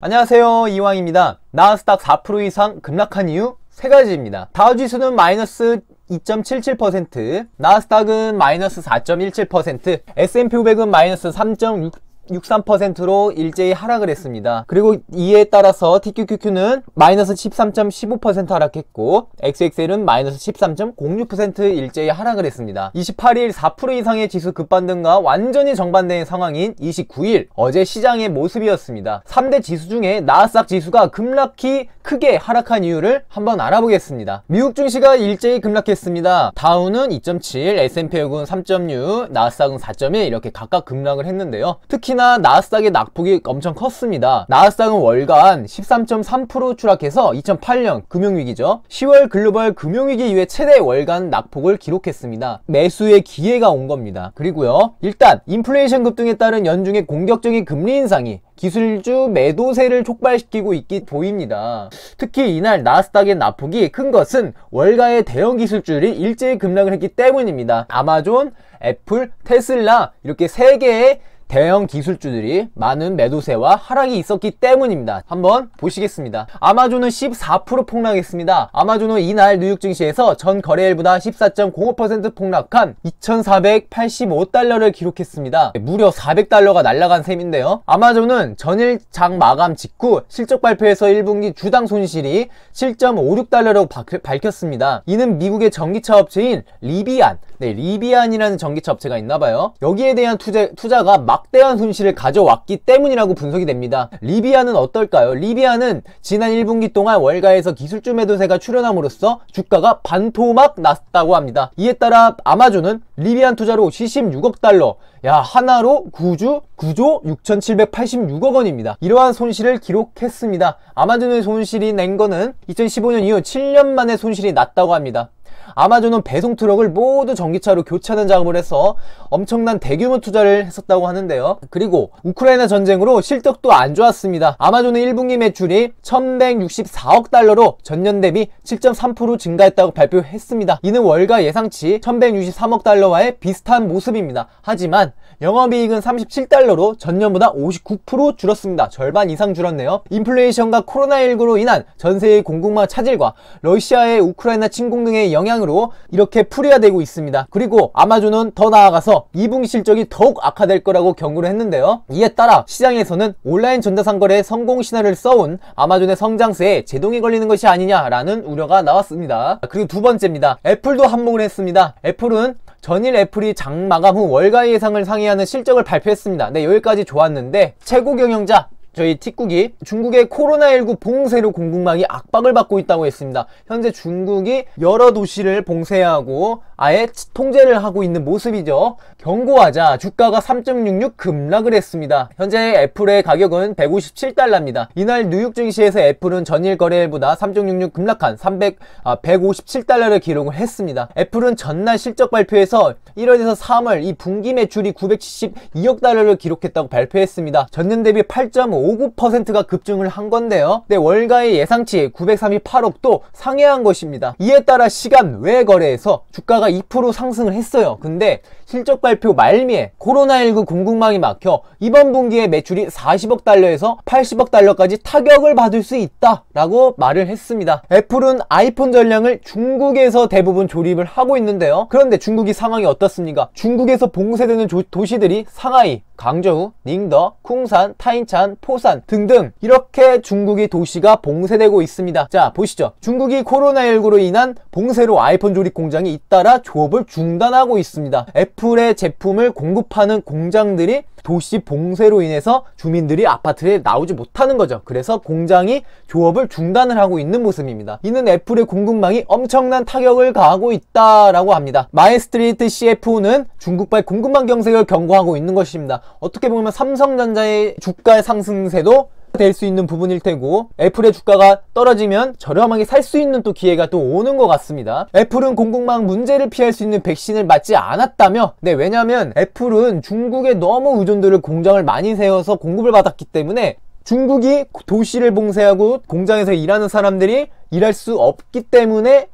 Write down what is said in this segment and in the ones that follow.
안녕하세요 이왕입니다 나스닥 4% 이상 급락한 이유 세가지입니다 다우지수는 마이너스 2.77% 나스닥은 마이너스 4.17% S&P 500은 마이너스 3.6 63%로 일제히 하락을 했습니다. 그리고 이에 따라서 TQQQ는 마이너스 13.15% 하락했고 XXL은 마이너스 13.06% 일제히 하락을 했습니다. 28일 4% 이상의 지수 급반등과 완전히 정반대의 상황인 29일 어제 시장의 모습이었습니다. 3대 지수 중에 나스닥 지수가 급락히 크게 하락한 이유를 한번 알아보겠습니다. 미국 증시가 일제히 급락했습니다. 다우는 2.7, S&P 500은 3.6, 나스닥은 4.1 이렇게 각각 급락을 했는데요. 특히 특히나 나스닥의 낙폭이 엄청 컸습니다. 나스닥은 월간 13.3% 추락해서 2008년 금융위기죠. 10월 글로벌 금융위기 이후에 최대 월간 낙폭을 기록했습니다. 매수의 기회가 온 겁니다. 그리고요. 일단 인플레이션 급등에 따른 연중의 공격적인 금리 인상이 기술주 매도세를 촉발시키고 있기 보입니다. 특히 이날 나스닥의 낙폭이 큰 것은 월가의 대형 기술주들이 일제히 급락을 했기 때문입니다. 아마존, 애플, 테슬라 이렇게 세 개의 대형 기술주들이 많은 매도세와 하락이 있었기 때문입니다. 한번 보시겠습니다. 아마존은 14% 폭락했습니다. 아마존은 이날 뉴욕 증시에서 전 거래일보다 14.05% 폭락한 2,485달러를 기록했습니다. 무려 400달러가 날라간 셈인데요. 아마존은 전일 장 마감 직후 실적 발표에서 1분기 주당 손실이 7.56달러로 밝혔습니다. 이는 미국의 전기차 업체인 리비안, 네, 리비안이라는 전기차 업체가 있나봐요. 여기에 대한 투자, 투자가 막대한 손실을 가져왔기 때문이라고 분석이 됩니다. 리비안은 어떨까요? 리비안은 지난 1분기 동안 월가에서 기술주 매도세가 출현함으로써 주가가 반토막 났다고 합니다. 이에 따라 아마존은 리비안 투자로 76억 달러, 야 하나로 9주 9조 6,786억 원입니다. 이러한 손실을 기록했습니다. 아마존의 손실이 낸 거는 2015년 이후 7년 만에 손실이 났다고 합니다. 아마존은 배송 트럭을 모두 전기차로 교체하는 작업을 해서 엄청난 대규모 투자를 했었다고 하는데요. 그리고 우크라이나 전쟁으로 실적도 안 좋았습니다. 아마존의 1분기 매출이 1164억 달러로 전년 대비 7.3% 증가했다고 발표했습니다. 이는 월가 예상치 1163억 달러와의 비슷한 모습입니다. 하지만 영업이익은 37달러로 전년보다 59% 줄었습니다. 절반 이상 줄었네요. 인플레이션과 코로나19로 인한 전세의 공급망 차질과 러시아의 우크라이나 침공 등의 영향으로 이렇게 풀이화되고 있습니다. 그리고 아마존은 더 나아가서 2분기 실적이 더욱 악화될 거라고 경고를 했는데요. 이에 따라 시장에서는 온라인 전자상거래 성공 신화를 써온 아마존의 성장세에 제동이 걸리는 것이 아니냐라는 우려가 나왔습니다. 그리고 두 번째입니다. 애플도 한몫을 했습니다. 애플은 전일 애플이 장 마감 후 월가 예상을 상해 정리하는 실적을 발표했습니다. 네, 여기까지 좋았는데 최고 경영자 저희 틱국이 중국의 코로나19 봉쇄로 공급망이 악박을 받고 있다고 했습니다. 현재 중국이 여러 도시를 봉쇄하고 아예 통제를 하고 있는 모습이죠. 경고하자 주가가 3.66 급락을 했습니다. 현재 애플의 가격은 157달러입니다. 이날 뉴욕 증시에서 애플은 전일 거래일보다 3.66 급락한 300, 아, 157달러를 기록을 했습니다. 애플은 전날 실적 발표에서 1월에서 3월 이 분기 매출이 972억 달러를 기록했다고 발표했습니다. 전년 대비 8.5 0.59%가 급증을 한 건데요. 네, 월가의 예상치 938억도 상회한 것입니다. 이에 따라 시간 외 거래에서 주가가 2% 상승을 했어요. 근데 실적 발표 말미에 코로나19 공급망이 막혀 이번 분기에 매출이 40억 달러에서 80억 달러까지 타격을 받을 수 있다라고 말을 했습니다. 애플은 아이폰 전량을 중국에서 대부분 조립을 하고 있는데요. 그런데 중국이 상황이 어떻습니까? 중국에서 봉쇄되는 도시들이 상하이, 강저우, 닝더, 쿵산, 타인찬, 포산 등등 이렇게 중국이 도시가 봉쇄되고 있습니다. 자 보시죠. 중국이 코로나19로 인한 봉쇄로 아이폰 조립 공장이 잇따라 조업을 중단하고 있습니다. 애플의 제품을 공급하는 공장들이 도시 봉쇄로 인해서 주민들이 아파트에 나오지 못하는 거죠. 그래서 공장이 조업을 중단을 하고 있는 모습입니다. 이는 애플의 공급망이 엄청난 타격을 가하고 있다라고 합니다. 마이스트리트 CFO는 중국발 공급망 경색을 경고하고 있는 것입니다. 어떻게 보면 삼성전자의 주가 상승세도 될수 있는 부분일 테고 애플의 주가가 떨어지면 저렴하게 살 수 있는 또 기회가 또 오는 것 같습니다 애플은 공공망 문제를 피할 수 있는 백신을 맞지 않았다며 네 왜냐면 하 애플은 중국에 너무 의존도를 공장을 많이 세워서 공급을 받았기 때문에 중국이 도시를 봉쇄하고 공장에서 일하는 사람들이 일할 수 없기 때문에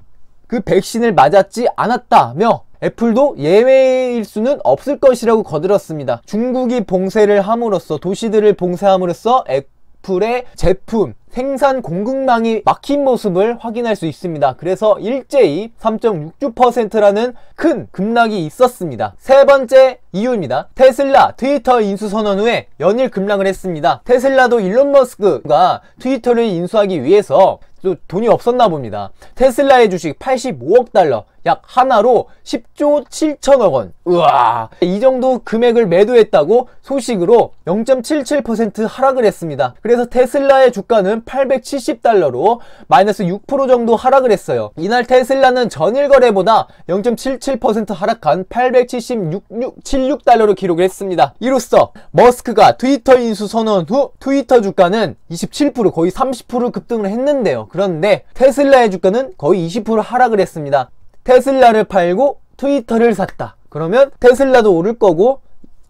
그 백신을 맞았지 않았다며 애플도 예외일 수는 없을 것이라고 거들었습니다. 중국이 봉쇄를 함으로써 도시들을 봉쇄함으로써 애, 애플의 제품 생산 공급망이 막힌 모습을 확인할 수 있습니다. 그래서 일제히 3.66%라는 큰 급락이 있었습니다. 세 번째 이유입니다. 테슬라 트위터 인수 선언 후에 연일 급락을 했습니다. 테슬라도 일론 머스크가 트위터를 인수하기 위해서 돈이 없었나 봅니다. 테슬라의 주식 85억 달러 약 하나로 10조 7천억 원. 우와. 이 정도 금액을 매도했다고 소식으로 0.77% 하락을 했습니다. 그래서 테슬라의 주가는 870달러로 마이너스 6% 정도 하락을 했어요. 이날 테슬라는 전일 거래보다 0.77% 하락한 876.76달러로 기록을 했습니다. 이로써 머스크가 트위터 인수 선언 후 트위터 주가는 27% 거의 30% 급등을 했는데요. 그런데 테슬라의 주가는 거의 20% 하락을 했습니다. 테슬라를 팔고 트위터를 샀다. 그러면 테슬라도 오를 거고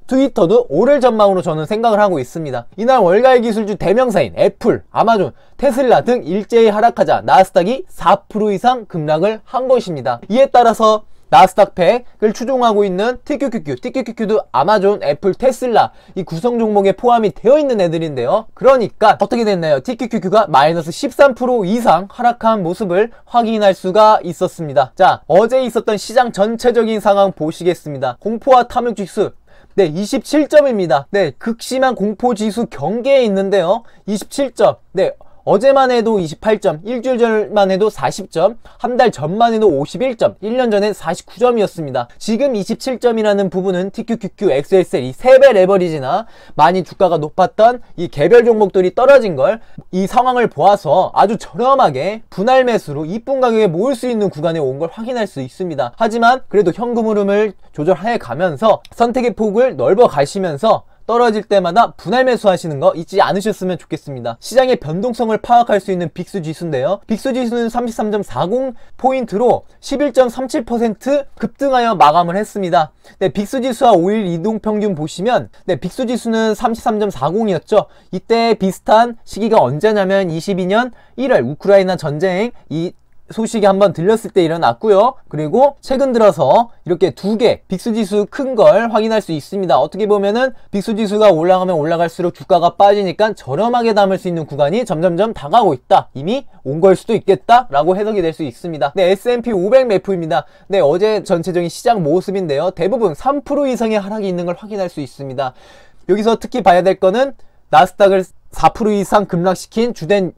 트위터도 오를 전망으로 저는 생각을 하고 있습니다. 이날 월가의 기술주 대명사인 애플, 아마존, 테슬라 등 일제히 하락하자 나스닥이 4% 이상 급락을 한 것입니다. 이에 따라서 나스닥팩을 추종하고 있는 TQQQ, TQQQ도 아마존, 애플, 테슬라 이 구성 종목에 포함이 되어 있는 애들인데요. 그러니까 어떻게 됐나요? TQQQ가 마이너스 13% 이상 하락한 모습을 확인할 수가 있었습니다. 자, 어제 있었던 시장 전체적인 상황 보시겠습니다. 공포와 탐욕 지수 네, 27점입니다. 네, 극심한 공포지수 경계에 있는데요. 27점. 네, 어제만 해도 28점, 일주일 전만 해도 40점, 한 달 전만 해도 51점, 1년 전엔 49점이었습니다. 지금 27점이라는 부분은 TQQQ, XSL 이 3배 레버리지나 많이 주가가 높았던 이 개별 종목들이 떨어진 걸 이 상황을 보아서 아주 저렴하게 분할 매수로 이쁜 가격에 모을 수 있는 구간에 온 걸 확인할 수 있습니다. 하지만 그래도 현금 흐름을 조절해 가면서 선택의 폭을 넓어 가시면서 떨어질 때마다 분할 매수하시는 거 잊지 않으셨으면 좋겠습니다. 시장의 변동성을 파악할 수 있는 빅스 지수인데요. 빅스 지수는 33.40포인트로 11.37% 급등하여 마감을 했습니다. 네, 빅스 지수와 5일 이동평균 보시면 네, 빅스 지수는 33.40이었죠. 이때 비슷한 시기가 언제냐면 22년 1월 우크라이나 전쟁 이 소식이 한번 들렸을 때 일어났고요. 그리고 최근 들어서 이렇게 두 개빅수지수큰 걸 확인할 수 있습니다. 어떻게 보면은 빅수지수가 올라가면 올라갈수록 주가가 빠지니까 저렴하게 담을 수 있는 구간이 점점점 다가오고 있다. 이미 온 걸 수도 있겠다라고 해석이 될 수 있습니다. 네, S&P 500 매프입니다. 네, 어제 전체적인 시장 모습인데요. 대부분 3% 이상의 하락이 있는 걸 확인할 수 있습니다. 여기서 특히 봐야 될 거는 나스닥을 4% 이상 급락시킨 주된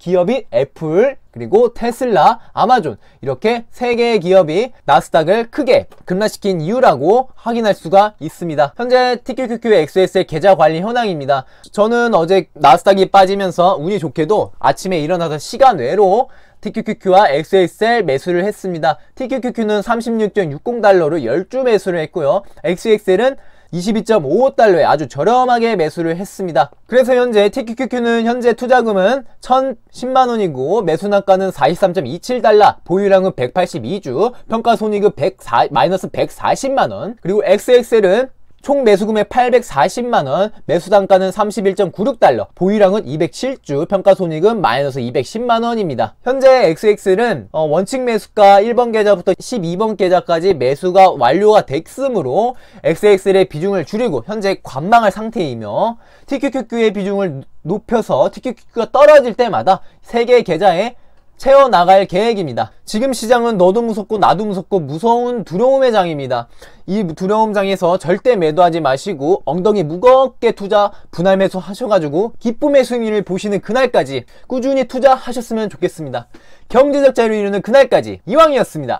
기업이 애플, 그리고 테슬라, 아마존 이렇게 세개의 기업이 나스닥을 크게 급락시킨 이유라고 확인할 수가 있습니다. 현재 TQQQ의 XS의 계좌 관리 현황입니다. 저는 어제 나스닥이 빠지면서 운이 좋게도 아침에 일어나서 시간 외로 TQQQ와 XXL 매수를 했습니다. TQQQ는 36.60달러로 10주 매수를 했고요. XXL은 22.55달러에 아주 저렴하게 매수를 했습니다. 그래서 현재 TQQQ는 현재 투자금은 1,010만원이고 매수낙가는 43.27달러, 보유량은 182주, 평가손익은 1 0 마이너스 140만원, 그리고 XXL은 총 매수금액 840만원, 매수단가는 31.96달러, 보유량은 207주, 평가손익은 마이너스 210만원입니다. 현재 XX는 어, 원칙 매수가 1번 계좌부터 12번 계좌까지 매수가 완료가 됐으므로 XX의 비중을 줄이고 현재 관망할 상태이며 TQQQ의 비중을 높여서 TQQQ가 떨어질 때마다 3개의 계좌에 채워나갈 계획입니다. 지금 시장은 너도 무섭고 나도 무섭고 무서운 두려움의 장입니다. 이 두려움 장에서 절대 매도하지 마시고 엉덩이 무겁게 투자 분할 매수 하셔가지고 기쁨의 승리를 보시는 그날까지 꾸준히 투자하셨으면 좋겠습니다. 경제적 자유를 이루는 그날까지 이왕이었습니다.